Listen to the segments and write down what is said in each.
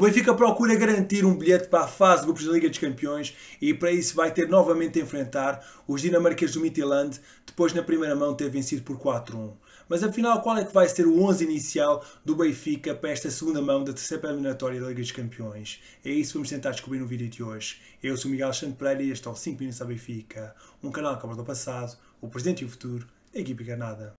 Benfica procura garantir um bilhete para a fase de grupos da Liga dos Campeões e para isso vai ter novamente a enfrentar os dinamarqueses do Midtjylland, depois na primeira mão ter vencido por 4-1. Mas afinal, qual é que vai ser o 11 inicial do Benfica para esta segunda mão da terceira eliminatória da Liga dos Campeões? É isso que vamos tentar descobrir no vídeo de hoje. Eu sou o Miguel Alexandre Pereira e este é o 5 Minutos da Benfica, um canal que aborda o passado, o presente e o futuro, a equipe encarnada.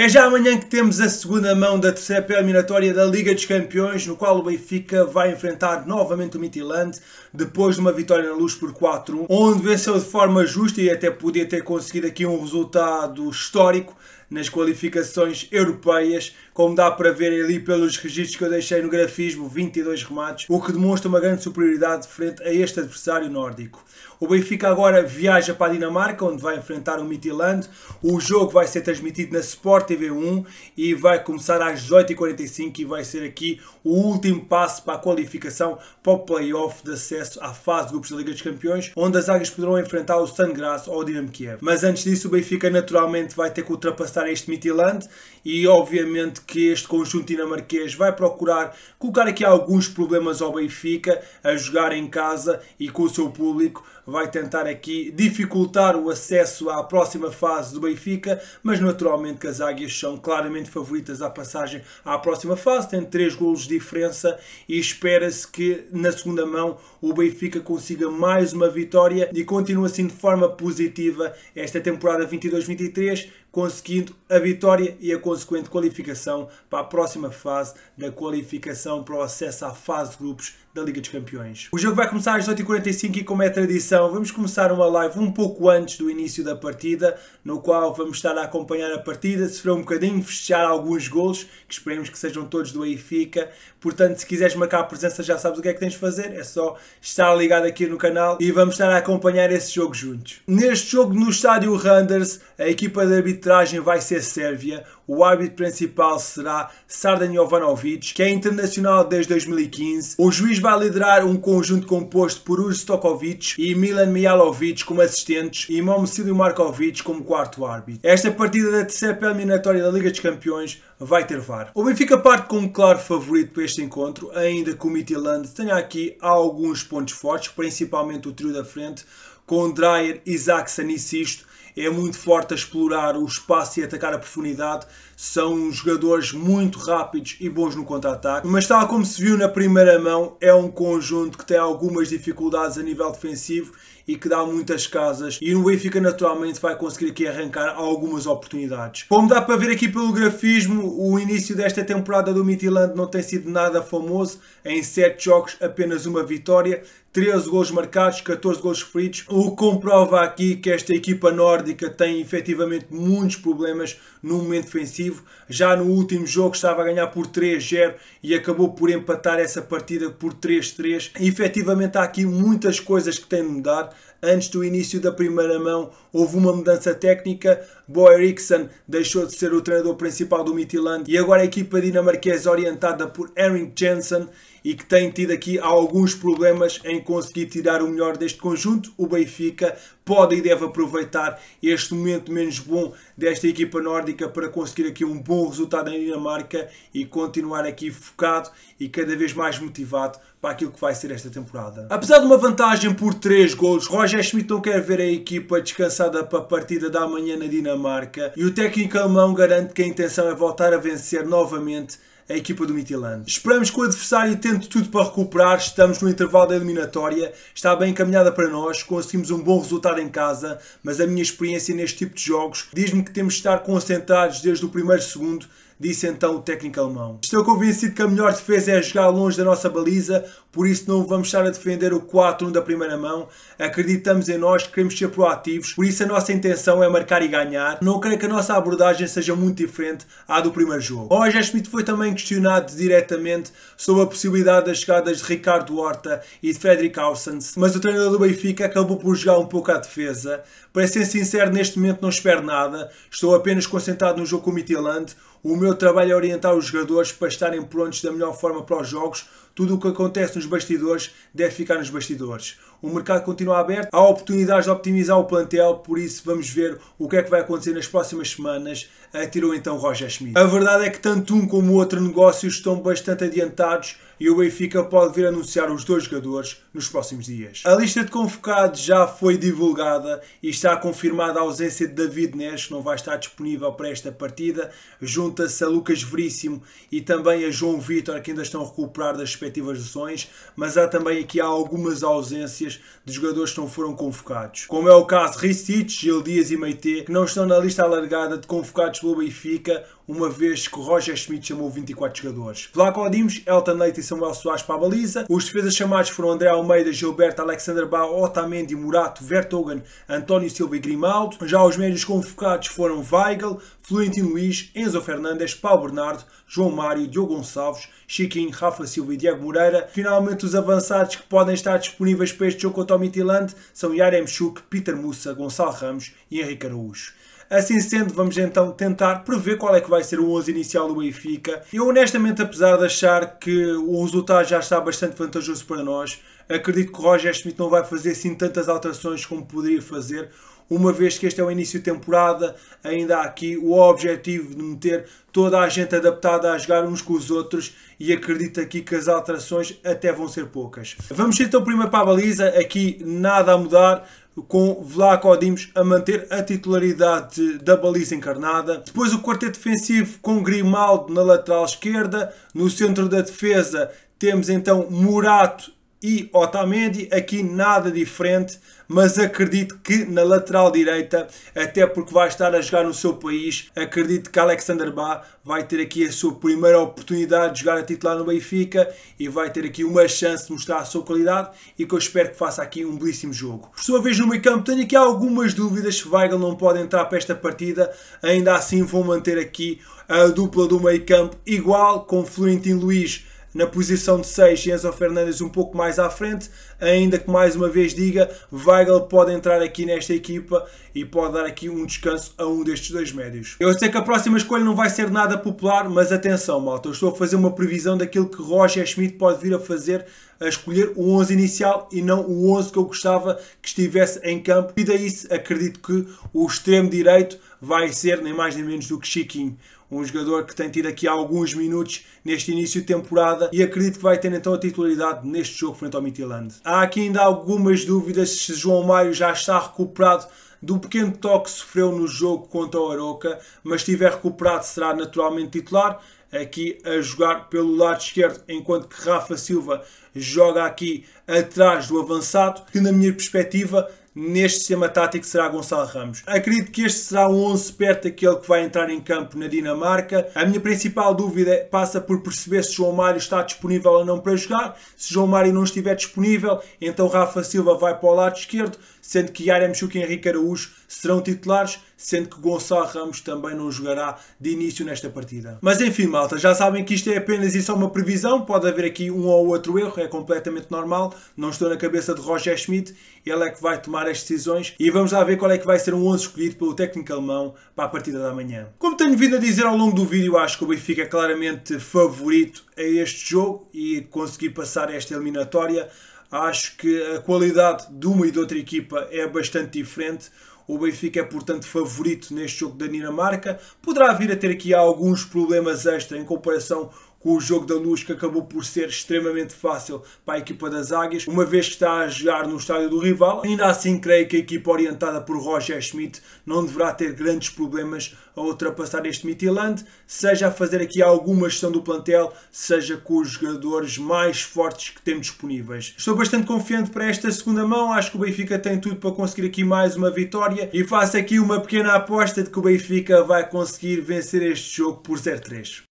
É já amanhã que temos a segunda mão da terceira preliminatória da Liga dos Campeões, no qual o Benfica vai enfrentar novamente o Mitilante, depois de uma vitória na luz por 4-1, onde venceu de forma justa e até podia ter conseguido aqui um resultado histórico, nas qualificações europeias, como dá para ver ali pelos registros que eu deixei no grafismo, 22 remates, o que demonstra uma grande superioridade frente a este adversário nórdico. O Benfica agora viaja para a Dinamarca, onde vai enfrentar o Midtjylland. O jogo vai ser transmitido na Sport TV1 e vai começar às 18h45 e vai ser aqui o último passo para a qualificação para o play-off de acesso à fase de grupos da Liga dos Campeões, onde as águias poderão enfrentar o Sangras ou o Dinamo Kiev. Mas antes disso, o Benfica naturalmente vai ter que ultrapassar este mitilante e obviamente que este conjunto dinamarquês vai procurar colocar aqui alguns problemas ao Benfica a jogar em casa e com o seu público vai tentar aqui dificultar o acesso à próxima fase do Benfica, mas naturalmente que as Águias são claramente favoritas à passagem à próxima fase, tem 3 golos de diferença e espera-se que na segunda mão o Benfica consiga mais uma vitória e continue assim de forma positiva esta temporada 22-23, conseguindo a vitória e a consequente qualificação para a próxima fase da qualificação para o acesso à fase de grupos da Liga dos Campeões. O jogo vai começar às 8 h 45 e como é tradição então vamos começar uma live um pouco antes do início da partida, no qual vamos estar a acompanhar a partida, sofrer um bocadinho, festejar alguns gols que esperemos que sejam todos do Benfica. Portanto, se quiseres marcar a presença, já sabes o que é que tens de fazer, é só estar ligado aqui no canal e vamos estar a acompanhar esse jogo juntos. Neste jogo no estádio Randers, a equipa de arbitragem vai ser Sérvia, o árbitro principal será Sardan Jovanovic, que é internacional desde 2015. O juiz vai liderar um conjunto composto por Urs Stokovic e Milan Mialovic como assistentes e Momcilio Markovic como quarto árbitro. Esta partida da terceira eliminatória da Liga dos Campeões vai ter VAR. O Benfica parte como claro favorito para este encontro, ainda que o Midtjylland tenha aqui alguns pontos fortes, principalmente o trio da frente, com Dreyer, Isaacson e Sisto, é muito forte a explorar o espaço e atacar a profundidade, são jogadores muito rápidos e bons no contra-ataque, mas tal como se viu na primeira mão, é um conjunto que tem algumas dificuldades a nível defensivo e que dá muitas casas e no Benfica naturalmente vai conseguir aqui arrancar algumas oportunidades. Como dá para ver aqui pelo grafismo, o início desta temporada do Midtjylland não tem sido nada famoso, em 7 jogos apenas uma vitória, 13 gols marcados, 14 gols feridos, o que comprova aqui que esta equipa nórdica tem efetivamente muitos problemas no momento defensivo já no último jogo estava a ganhar por 3-0 e acabou por empatar essa partida por 3-3. E, efetivamente há aqui muitas coisas que têm de mudar. Antes do início da primeira mão houve uma mudança técnica. Bo Eriksson deixou de ser o treinador principal do Midtjylland e agora a equipa dinamarquesa orientada por Erin Jensen e que tem tido aqui alguns problemas em conseguir tirar o melhor deste conjunto. O Benfica pode e deve aproveitar este momento menos bom desta equipa nórdica para conseguir aqui um bom resultado em Dinamarca e continuar aqui focado e cada vez mais motivado para aquilo que vai ser esta temporada. Apesar de uma vantagem por 3 golos, Roger Schmidt não quer ver a equipa descansada para a partida da manhã na Dinamarca e o técnico alemão garante que a intenção é voltar a vencer novamente a equipa do Midtjylland. Esperamos que o adversário tente tudo para recuperar, estamos no intervalo da eliminatória, está bem encaminhada para nós, conseguimos um bom resultado em casa, mas a minha experiência neste tipo de jogos diz-me que temos de estar concentrados desde o primeiro segundo disse então o técnico alemão. Estou convencido que a melhor defesa é jogar longe da nossa baliza, por isso não vamos estar a defender o 4-1 da primeira mão. Acreditamos em nós, queremos ser proativos, por isso a nossa intenção é marcar e ganhar. Não creio que a nossa abordagem seja muito diferente à do primeiro jogo. Roger Schmidt foi também questionado diretamente sobre a possibilidade das chegadas de Ricardo Horta e de Frederic Ausens, mas o treinador do Benfica acabou por jogar um pouco à defesa. Para ser sincero, neste momento não espero nada, estou apenas concentrado no jogo com o Midtjylland, o meu trabalho é orientar os jogadores para estarem prontos da melhor forma para os jogos. Tudo o que acontece nos bastidores deve ficar nos bastidores. O mercado continua aberto, há oportunidades de optimizar o plantel, por isso vamos ver o que é que vai acontecer nas próximas semanas. Atirou então Roger Schmidt. A verdade é que tanto um como o outro negócio estão bastante adiantados e o Benfica pode vir anunciar os dois jogadores nos próximos dias. A lista de convocados já foi divulgada e está confirmada a ausência de David Neres, que não vai estar disponível para esta partida. Junta-se a Lucas Veríssimo e também a João Vitor, que ainda estão a recuperar das respectivas lesões, mas há também aqui algumas ausências de jogadores que não foram convocados, como é o caso de Ricic, Gil Dias e Meite, que não estão na lista alargada de convocados pelo Benfica, uma vez que o Roger Schmidt chamou 24 jogadores. Vlaco Dimos, Elton Leite e Samuel Soares para a baliza. Os defesas chamados foram André Almeida, Gilberto, Alexander ba Otamendi, Murato, Vertogen, António Silva e Grimaldo. Já os médios convocados foram weigl Florentino Luiz, Enzo Fernandes, Paulo Bernardo, João Mário, Diogo Gonçalves, Chiquinho, Rafa Silva e Diego Moreira. Finalmente, os avançados que podem estar disponíveis para este jogo contra o Mitilante são Yarem Chuk, Peter Mussa, Gonçalo Ramos e Henrique Araújo. Assim sendo, vamos então tentar prever qual é que vai ser o 11 inicial do Benfica. Eu honestamente, apesar de achar que o resultado já está bastante vantajoso para nós, acredito que o Roger Schmidt não vai fazer assim tantas alterações como poderia fazer uma vez que este é o início de temporada, ainda há aqui o objetivo de meter toda a gente adaptada a jogar uns com os outros e acredito aqui que as alterações até vão ser poucas. Vamos então primeiro para a baliza, aqui nada a mudar, com Vlaco Dimos a manter a titularidade da baliza encarnada. Depois o quarteto defensivo com Grimaldo na lateral esquerda. No centro da defesa temos então Murato e Otamendi, aqui nada diferente, mas acredito que na lateral direita, até porque vai estar a jogar no seu país, acredito que Alexander Bá vai ter aqui a sua primeira oportunidade de jogar a titular no Benfica e vai ter aqui uma chance de mostrar a sua qualidade e que eu espero que faça aqui um belíssimo jogo. Por sua vez no meio campo tenho aqui algumas dúvidas se Weigl não pode entrar para esta partida, ainda assim vou manter aqui a dupla do meio campo igual com Florentino Luiz na posição de 6, Enzo Fernandes um pouco mais à frente, ainda que mais uma vez diga, Weigl pode entrar aqui nesta equipa e pode dar aqui um descanso a um destes dois médios. Eu sei que a próxima escolha não vai ser nada popular, mas atenção malta, eu estou a fazer uma previsão daquilo que Roger Schmidt pode vir a fazer a escolher o 11 inicial e não o 11 que eu gostava que estivesse em campo. E daí acredito que o extremo direito vai ser nem mais nem menos do que Chiquinho um jogador que tem tido aqui alguns minutos neste início de temporada e acredito que vai ter então a titularidade neste jogo frente ao Midtjylland. Há aqui ainda algumas dúvidas se João Mário já está recuperado do pequeno toque que sofreu no jogo contra o Aroca, mas estiver recuperado será naturalmente titular, aqui a jogar pelo lado esquerdo, enquanto que Rafa Silva joga aqui atrás do avançado, que na minha perspectiva neste sistema tático será Gonçalo Ramos. Acredito que este será um 11 perto daquele que vai entrar em campo na Dinamarca. A minha principal dúvida passa por perceber se João Mário está disponível ou não para jogar. Se João Mário não estiver disponível, então Rafa Silva vai para o lado esquerdo sendo que Yara Mchuca e Henrique Araújo serão titulares, sendo que Gonçalo Ramos também não jogará de início nesta partida. Mas enfim, malta, já sabem que isto é apenas e só uma previsão, pode haver aqui um ou outro erro, é completamente normal, não estou na cabeça de Roger Schmidt, ele é que vai tomar as decisões e vamos lá ver qual é que vai ser o 11 escolhido pelo técnico alemão para a partida da manhã. Como tenho vindo a dizer ao longo do vídeo, acho que o Benfica é claramente favorito a este jogo e conseguir passar esta eliminatória. Acho que a qualidade de uma e de outra equipa é bastante diferente. O Benfica é, portanto, favorito neste jogo da Dinamarca. Poderá vir a ter aqui alguns problemas extra em comparação com o jogo da luz que acabou por ser extremamente fácil para a equipa das Águias, uma vez que está a jogar no estádio do rival. Ainda assim, creio que a equipa orientada por Roger Schmidt não deverá ter grandes problemas a ultrapassar este Midtjylland, seja a fazer aqui alguma gestão do plantel, seja com os jogadores mais fortes que temos disponíveis. Estou bastante confiante para esta segunda mão, acho que o Benfica tem tudo para conseguir aqui mais uma vitória e faço aqui uma pequena aposta de que o Benfica vai conseguir vencer este jogo por 0-3.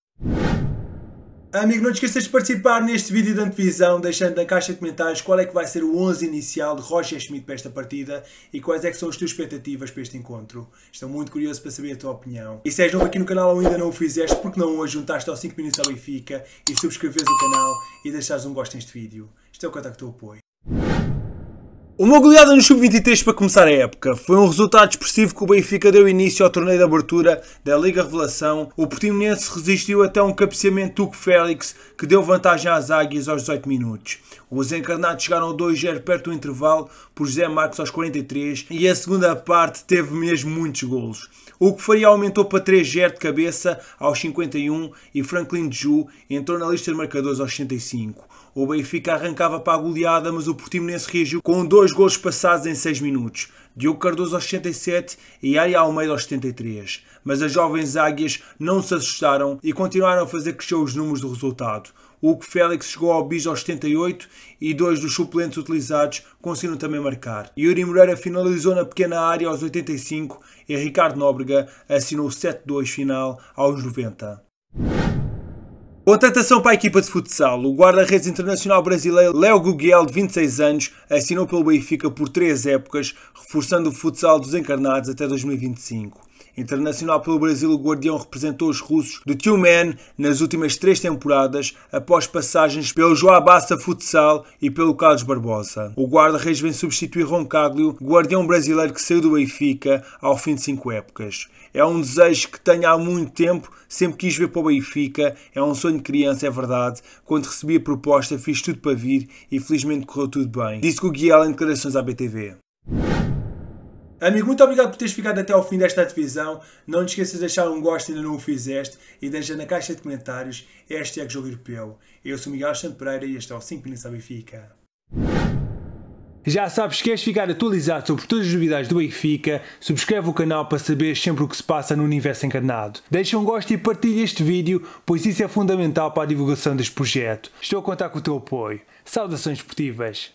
Amigo, não te esqueças de participar neste vídeo de antevisão, deixando na caixa de comentários qual é que vai ser o 11 inicial de Roger Schmidt para esta partida e quais é que são as tuas expectativas para este encontro. Estou muito curioso para saber a tua opinião. E se és novo aqui no canal ou ainda não o fizeste, porque não hoje juntaste ao 5 minutos ao Benfica e subscreves o canal e deixares um gosto neste vídeo. Este é o contacto apoio. Uma goleada no Sub-23 para começar a época. Foi um resultado expressivo que o Benfica deu início ao torneio de abertura da Liga Revelação. O Portimonense resistiu até um cabeceamento do Félix, que deu vantagem às Águias aos 18 minutos. Os encarnados chegaram ao 2-0 perto do intervalo, por José Marcos aos 43, e a segunda parte teve mesmo muitos golos. O que faria aumentou para 3-0 de cabeça aos 51 e Franklin Ju entrou na lista de marcadores aos 65. O Benfica arrancava para a goleada, mas o Portimonense reagiu com dois gols passados em 6 minutos. Diogo Cardoso aos 77 e Ari Almeida aos 73. Mas as jovens águias não se assustaram e continuaram a fazer crescer os números do resultado. O que Félix chegou ao bis aos 78 e dois dos suplentes utilizados conseguiram também marcar. Yuri Moreira finalizou na pequena área aos 85 e Ricardo Nóbrega assinou o 7-2 final aos 90. Contratação para a equipa de futsal. O guarda-redes internacional brasileiro Léo Guguel, de 26 anos, assinou pelo Benfica por três épocas, reforçando o futsal dos encarnados até 2025. Internacional pelo Brasil, o guardião representou os russos do Tiumen nas últimas três temporadas, após passagens pelo João Bassa Futsal e pelo Carlos Barbosa. O guarda-redes vem substituir Roncaglio, guardião brasileiro que saiu do Benfica ao fim de cinco épocas. É um desejo que tenho há muito tempo, sempre quis ver para o Benfica, é um sonho de criança, é verdade. Quando recebi a proposta, fiz tudo para vir e felizmente correu tudo bem. Disse Guguiel em declarações à BTV. Amigo, muito obrigado por teres ficado até ao fim desta divisão. Não te esqueças de deixar um gosto se ainda não o fizeste e deixa na caixa de comentários este é o Jogo Europeu. Eu sou Miguel Alexandre Pereira e este é o 5 Minutos Benfica. Já sabes, que queres ficar atualizado sobre todas as novidades do Benfica? Subscreve o canal para saber sempre o que se passa no universo encarnado. Deixa um gosto e partilha este vídeo, pois isso é fundamental para a divulgação deste projeto. Estou a contar com o teu apoio. Saudações esportivas!